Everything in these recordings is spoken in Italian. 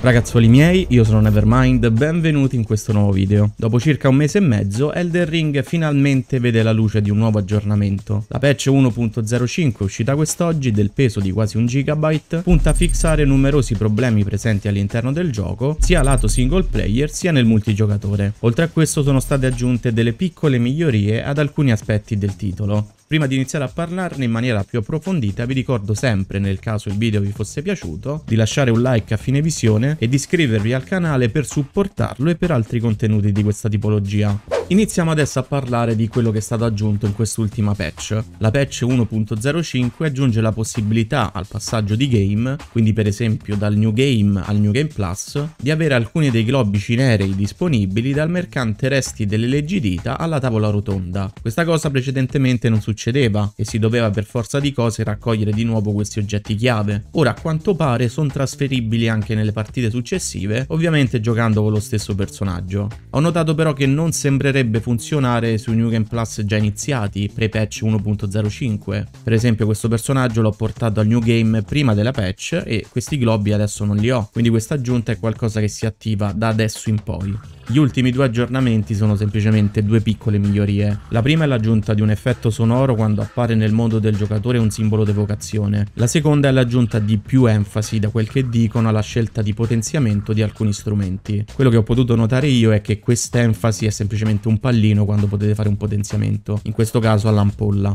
Ragazzuoli miei, io sono Nevermind, benvenuti in questo nuovo video. Dopo circa un mese e mezzo, Elden Ring finalmente vede la luce di un nuovo aggiornamento. La patch 1.05, uscita quest'oggi, del peso di quasi un gigabyte, punta a fixare numerosi problemi presenti all'interno del gioco, sia lato single player sia nel multigiocatore. Oltre a questo sono state aggiunte delle piccole migliorie ad alcuni aspetti del titolo. Prima di iniziare a parlarne in maniera più approfondita vi ricordo sempre, nel caso il video vi fosse piaciuto, di lasciare un like a fine visione e di iscrivervi al canale per supportarlo e per altri contenuti di questa tipologia. Iniziamo adesso a parlare di quello che è stato aggiunto in quest'ultima patch. La patch 1.05 aggiunge la possibilità al passaggio di game, quindi per esempio dal New Game al New Game Plus, di avere alcuni dei globi cinerei disponibili dal mercante resti delle leggi dita alla tavola rotonda. Questa cosa precedentemente non succedeva e si doveva per forza di cose raccogliere di nuovo questi oggetti chiave. Ora a quanto pare sono trasferibili anche nelle partite successive, ovviamente giocando con lo stesso personaggio. Ho notato però che non sembrerebbe potrebbe funzionare su New Game Plus già iniziati, pre-patch 1.05. Per esempio questo personaggio l'ho portato al New Game prima della patch e questi globi adesso non li ho, quindi questa aggiunta è qualcosa che si attiva da adesso in poi. Gli ultimi due aggiornamenti sono semplicemente due piccole migliorie. La prima è l'aggiunta di un effetto sonoro quando appare nel mondo del giocatore un simbolo d'evocazione. La seconda è l'aggiunta di più enfasi, da quel che dicono, alla scelta di potenziamento di alcuni strumenti. Quello che ho potuto notare io è che quest'enfasi è semplicemente un pallino quando potete fare un potenziamento, in questo caso all'ampolla.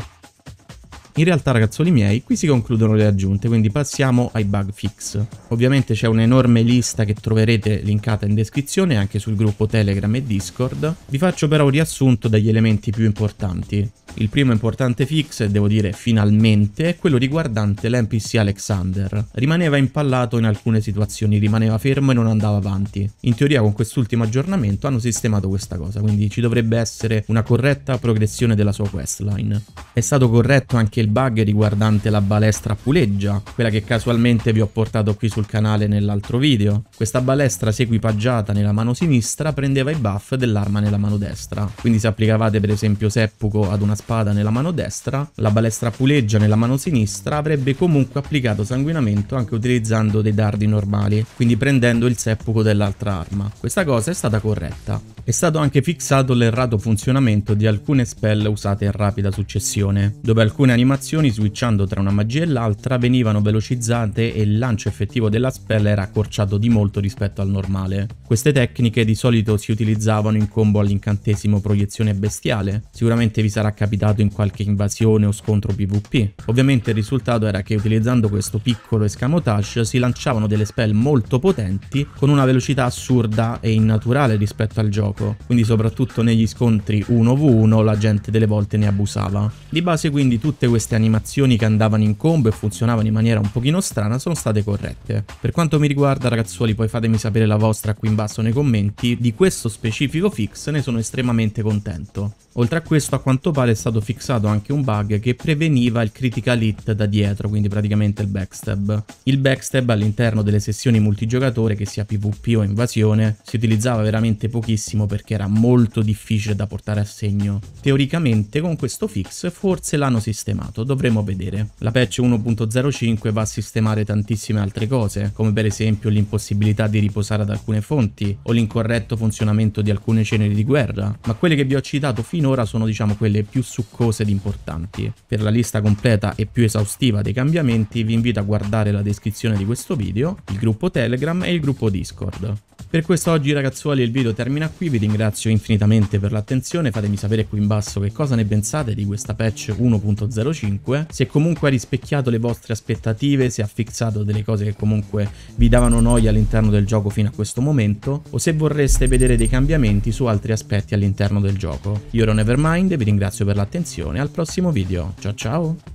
In realtà ragazzoli miei, qui si concludono le aggiunte, quindi passiamo ai bug fix. Ovviamente c'è un'enorme lista che troverete linkata in descrizione anche sul gruppo Telegram e Discord, vi faccio però un riassunto degli elementi più importanti. Il primo importante fix, e devo dire finalmente, è quello riguardante l'NPC Alexander. Rimaneva impallato in alcune situazioni, rimaneva fermo e non andava avanti. In teoria con quest'ultimo aggiornamento hanno sistemato questa cosa, quindi ci dovrebbe essere una corretta progressione della sua questline. È stato corretto anche il bug riguardante la balestra puleggia, quella che casualmente vi ho portato qui sul canale nell'altro video. Questa balestra se equipaggiata nella mano sinistra prendeva i buff dell'arma nella mano destra, quindi se applicavate per esempio Seppuco ad una spada nella mano destra, la balestra puleggia nella mano sinistra, avrebbe comunque applicato sanguinamento anche utilizzando dei dardi normali, quindi prendendo il seppuco dell'altra arma. Questa cosa è stata corretta. È stato anche fissato l'errato funzionamento di alcune spell usate in rapida successione, dove alcune animazioni switchando tra una magia e l'altra venivano velocizzate e il lancio effettivo della spell era accorciato di molto rispetto al normale. Queste tecniche di solito si utilizzavano in combo all'incantesimo proiezione bestiale, sicuramente vi sarà capito capitato in qualche invasione o scontro PvP. Ovviamente il risultato era che utilizzando questo piccolo escamotage si lanciavano delle spell molto potenti con una velocità assurda e innaturale rispetto al gioco, quindi soprattutto negli scontri 1v1 la gente delle volte ne abusava. Di base quindi tutte queste animazioni che andavano in combo e funzionavano in maniera un pochino strana sono state corrette. Per quanto mi riguarda ragazzuoli poi fatemi sapere la vostra qui in basso nei commenti, di questo specifico fix ne sono estremamente contento. Oltre a questo a quanto pare stato fissato anche un bug che preveniva il critical hit da dietro, quindi praticamente il backstab. Il backstab all'interno delle sessioni multigiocatore, che sia PvP o invasione, si utilizzava veramente pochissimo perché era molto difficile da portare a segno. Teoricamente con questo fix forse l'hanno sistemato, dovremo vedere. La patch 1.05 va a sistemare tantissime altre cose, come per esempio l'impossibilità di riposare ad alcune fonti o l'incorretto funzionamento di alcune ceneri di guerra, ma quelle che vi ho citato finora sono diciamo quelle più succose ed importanti. Per la lista completa e più esaustiva dei cambiamenti vi invito a guardare la descrizione di questo video, il gruppo Telegram e il gruppo Discord. Per questo oggi ragazzuoli il video termina qui, vi ringrazio infinitamente per l'attenzione, fatemi sapere qui in basso che cosa ne pensate di questa patch 1.05, se comunque ha rispecchiato le vostre aspettative, se ha fixato delle cose che comunque vi davano noia all'interno del gioco fino a questo momento, o se vorreste vedere dei cambiamenti su altri aspetti all'interno del gioco. Io ero Nevermind, vi ringrazio per l'attenzione l'attenzione al prossimo video. Ciao ciao!